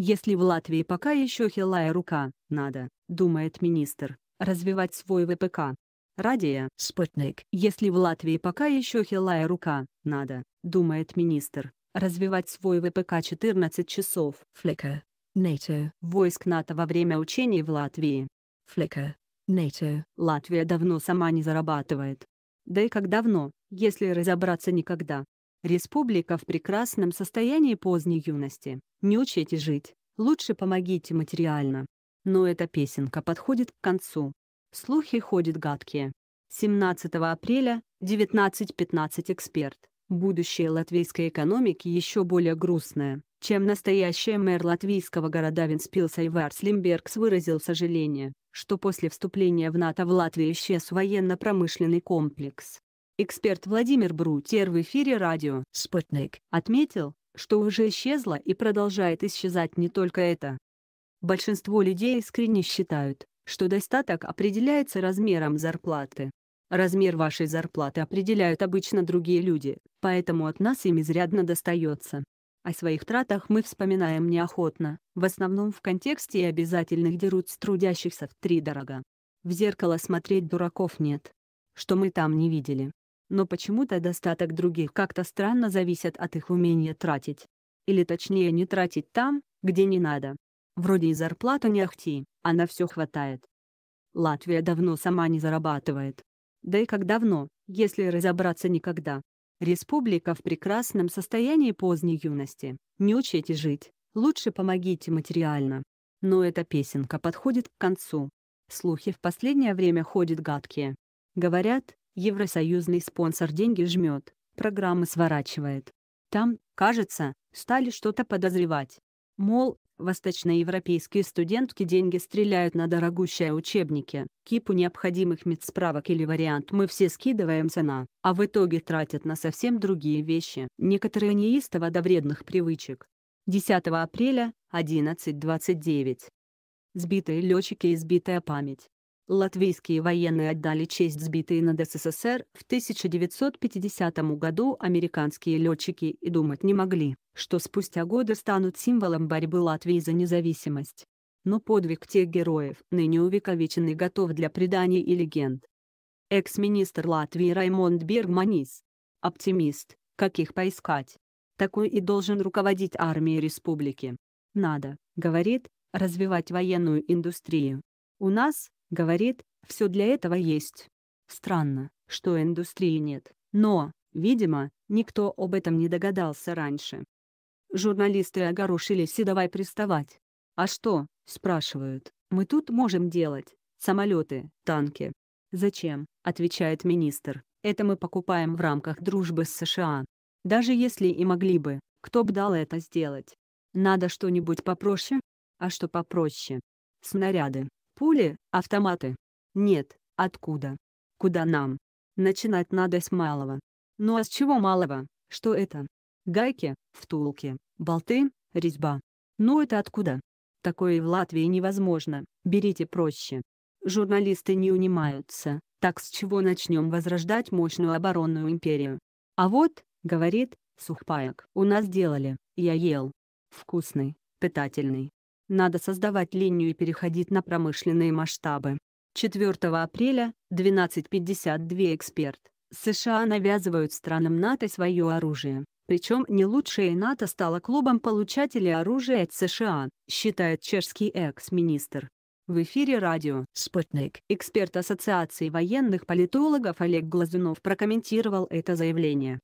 Если в Латвии пока еще хилая рука, надо, думает министр, развивать свой ВПК. Радия, Спутник. Если в Латвии пока еще хилая рука, надо, думает министр, развивать свой ВПК 14 часов. Флика. НАТО. Войск НАТО во время учений в Латвии. Флика. НАТО. Латвия давно сама не зарабатывает. Да и как давно, если разобраться никогда. Республика в прекрасном состоянии поздней юности. Не учите жить, лучше помогите материально. Но эта песенка подходит к концу. Слухи ходят гадкие. 17 апреля, 19.15 эксперт. Будущее латвийской экономики еще более грустное, чем настоящий мэр латвийского города Винспилс Иварс Лимбергс выразил сожаление, что после вступления в НАТО в Латвии исчез военно-промышленный комплекс. Эксперт Владимир Брутер в эфире радио «Спутник» отметил, что уже исчезло и продолжает исчезать не только это. Большинство людей искренне считают, что достаток определяется размером зарплаты. Размер вашей зарплаты определяют обычно другие люди, поэтому от нас им изрядно достается. О своих тратах мы вспоминаем неохотно, в основном в контексте обязательных дерут с трудящихся в три дорога. В зеркало смотреть дураков нет. Что мы там не видели? но почему-то достаток других как-то странно зависит от их умения тратить. Или точнее не тратить там, где не надо. Вроде и зарплату не ахти, а на все хватает. Латвия давно сама не зарабатывает. Да и как давно, если разобраться никогда. Республика в прекрасном состоянии поздней юности. Не учите жить, лучше помогите материально. Но эта песенка подходит к концу. Слухи в последнее время ходят гадкие. Говорят, Евросоюзный спонсор деньги жмет, программы сворачивает. Там, кажется, стали что-то подозревать. Мол, восточноевропейские студентки деньги стреляют на дорогущие учебники, кипу необходимых медсправок или вариант «мы все скидываемся на», а в итоге тратят на совсем другие вещи, некоторые неистово до вредных привычек. 10 апреля, 11.29. Сбитые летчики и сбитая память. Латвийские военные отдали честь сбитой над СССР в 1950 году американские летчики и думать не могли, что спустя годы станут символом борьбы Латвии за независимость. Но подвиг тех героев ныне увековеченный готов для преданий и легенд. Экс-министр Латвии Раймонд Бергманис. Оптимист, каких поискать. Такой и должен руководить армией республики. Надо, говорит, развивать военную индустрию. У нас, Говорит, все для этого есть. Странно, что индустрии нет, но, видимо, никто об этом не догадался раньше. Журналисты огорушились и давай приставать. «А что?» – спрашивают. «Мы тут можем делать. Самолеты, танки». «Зачем?» – отвечает министр. «Это мы покупаем в рамках дружбы с США. Даже если и могли бы, кто б дал это сделать? Надо что-нибудь попроще? А что попроще? Снаряды. Пули, автоматы. Нет, откуда? Куда нам? Начинать надо с малого. Ну а с чего малого? Что это? Гайки, втулки, болты, резьба. Ну это откуда? Такое в Латвии невозможно, берите проще. Журналисты не унимаются, так с чего начнем возрождать мощную оборонную империю? А вот, говорит, сухпаек у нас делали, я ел. Вкусный, питательный надо создавать линию и переходить на промышленные масштабы. 4 апреля, 12.52 эксперт. США навязывают странам НАТО свое оружие. Причем не лучшее НАТО стало клубом получателей оружия от США, считает чешский экс-министр. В эфире радио «Спутник». Эксперт Ассоциации военных политологов Олег Глазунов прокомментировал это заявление.